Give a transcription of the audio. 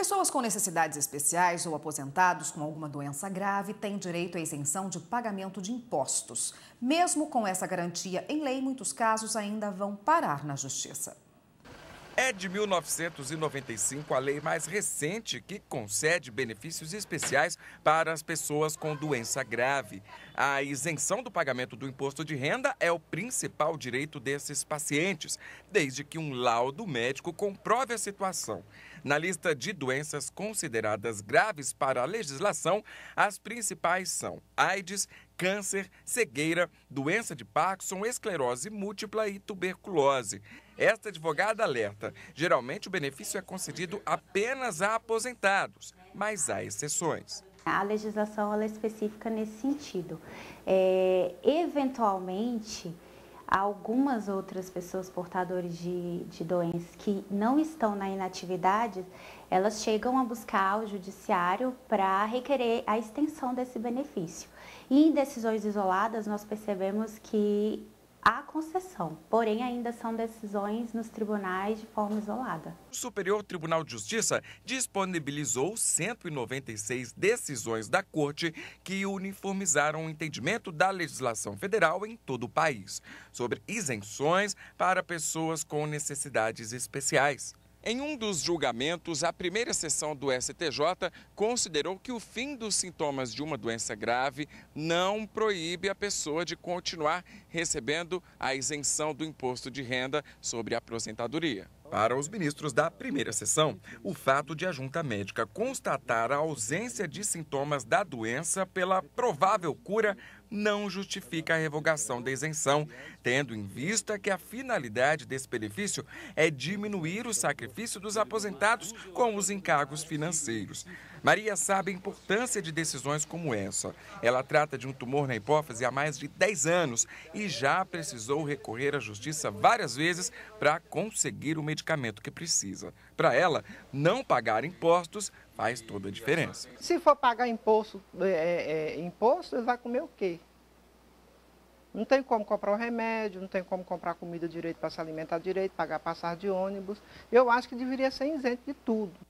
Pessoas com necessidades especiais ou aposentados com alguma doença grave têm direito à isenção de pagamento de impostos. Mesmo com essa garantia em lei, muitos casos ainda vão parar na justiça. É de 1995 a lei mais recente que concede benefícios especiais para as pessoas com doença grave. A isenção do pagamento do imposto de renda é o principal direito desses pacientes, desde que um laudo médico comprove a situação. Na lista de doenças consideradas graves para a legislação, as principais são AIDS, câncer, cegueira, doença de Parkinson, esclerose múltipla e tuberculose. Esta advogada alerta: geralmente o benefício é concedido apenas a aposentados, mas há exceções. A legislação é específica nesse sentido. É, eventualmente, algumas outras pessoas portadoras de, de doenças que não estão na inatividade, elas chegam a buscar o judiciário para requerer a extensão desse benefício. E em decisões isoladas, nós percebemos que a concessão, porém ainda são decisões nos tribunais de forma isolada. O Superior Tribunal de Justiça disponibilizou 196 decisões da Corte que uniformizaram o entendimento da legislação federal em todo o país sobre isenções para pessoas com necessidades especiais. Em um dos julgamentos, a primeira sessão do STJ considerou que o fim dos sintomas de uma doença grave não proíbe a pessoa de continuar recebendo a isenção do imposto de renda sobre a aposentadoria. Para os ministros da primeira sessão, o fato de a junta médica constatar a ausência de sintomas da doença pela provável cura não justifica a revogação da isenção, tendo em vista que a finalidade desse benefício é diminuir o sacrifício dos aposentados com os encargos financeiros. Maria sabe a importância de decisões como essa. Ela trata de um tumor na hipófise há mais de 10 anos e já precisou recorrer à justiça várias vezes para conseguir o medicamento que precisa. Para ela, não pagar impostos faz toda a diferença. Se for pagar imposto, é, é, é, imposto, ele vai comer o quê? Não tem como comprar um remédio, não tem como comprar comida direito para se alimentar direito, pagar passar de ônibus. Eu acho que deveria ser isento de tudo.